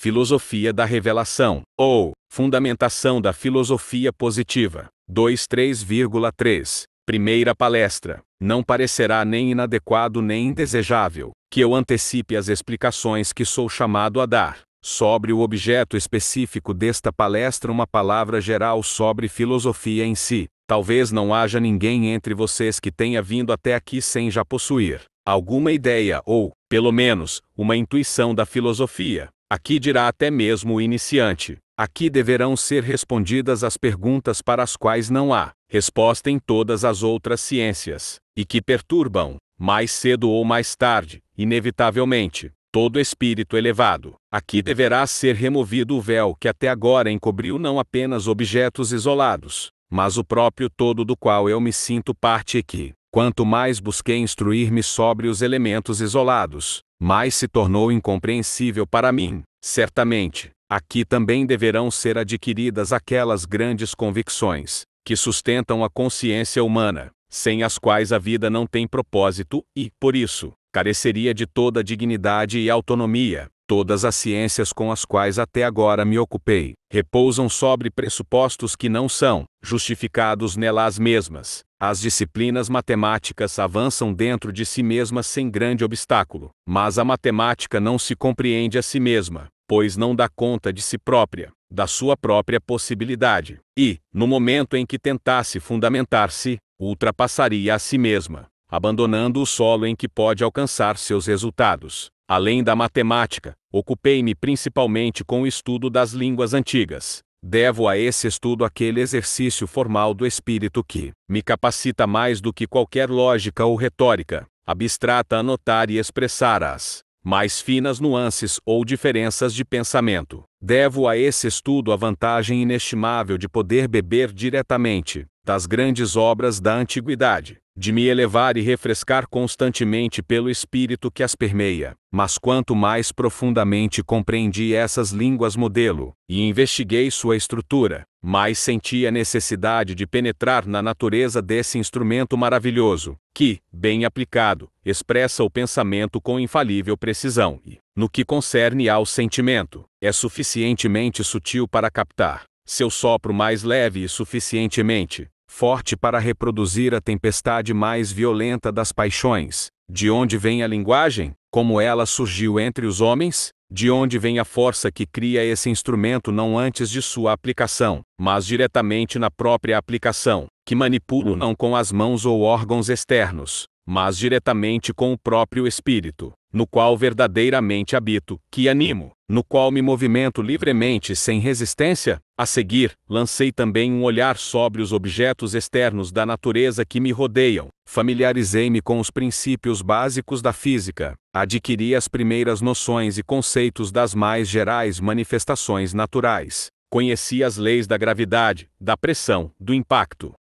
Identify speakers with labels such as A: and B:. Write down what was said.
A: Filosofia da Revelação, ou Fundamentação da Filosofia Positiva. 23,3. Primeira palestra. Não parecerá nem inadequado nem indesejável que eu antecipe as explicações que sou chamado a dar. Sobre o objeto específico desta palestra, uma palavra geral sobre filosofia em si. Talvez não haja ninguém entre vocês que tenha vindo até aqui sem já possuir alguma ideia ou, pelo menos, uma intuição da filosofia. Aqui dirá até mesmo o iniciante. Aqui deverão ser respondidas as perguntas para as quais não há resposta em todas as outras ciências, e que perturbam, mais cedo ou mais tarde, inevitavelmente, todo espírito elevado. Aqui deverá ser removido o véu que até agora encobriu não apenas objetos isolados, mas o próprio todo do qual eu me sinto parte e que, quanto mais busquei instruir-me sobre os elementos isolados, mas se tornou incompreensível para mim. Certamente, aqui também deverão ser adquiridas aquelas grandes convicções que sustentam a consciência humana, sem as quais a vida não tem propósito e, por isso, careceria de toda dignidade e autonomia. Todas as ciências com as quais até agora me ocupei repousam sobre pressupostos que não são justificados nelas mesmas, as disciplinas matemáticas avançam dentro de si mesmas sem grande obstáculo, mas a matemática não se compreende a si mesma, pois não dá conta de si própria, da sua própria possibilidade, e, no momento em que tentasse fundamentar-se, ultrapassaria a si mesma, abandonando o solo em que pode alcançar seus resultados. Além da matemática, ocupei-me principalmente com o estudo das línguas antigas, Devo a esse estudo aquele exercício formal do espírito que me capacita mais do que qualquer lógica ou retórica abstrata a notar e expressar as mais finas nuances ou diferenças de pensamento. Devo a esse estudo a vantagem inestimável de poder beber diretamente das grandes obras da antiguidade, de me elevar e refrescar constantemente pelo espírito que as permeia. Mas quanto mais profundamente compreendi essas línguas modelo e investiguei sua estrutura, mais senti a necessidade de penetrar na natureza desse instrumento maravilhoso, que, bem aplicado, expressa o pensamento com infalível precisão e, no que concerne ao sentimento, é suficientemente sutil para captar seu sopro mais leve e suficientemente forte para reproduzir a tempestade mais violenta das paixões. De onde vem a linguagem? Como ela surgiu entre os homens? De onde vem a força que cria esse instrumento não antes de sua aplicação, mas diretamente na própria aplicação, que manipulo não com as mãos ou órgãos externos, mas diretamente com o próprio espírito? no qual verdadeiramente habito, que animo, no qual me movimento livremente sem resistência. A seguir, lancei também um olhar sobre os objetos externos da natureza que me rodeiam, familiarizei-me com os princípios básicos da física, adquiri as primeiras noções e conceitos das mais gerais manifestações naturais, conheci as leis da gravidade, da pressão, do impacto,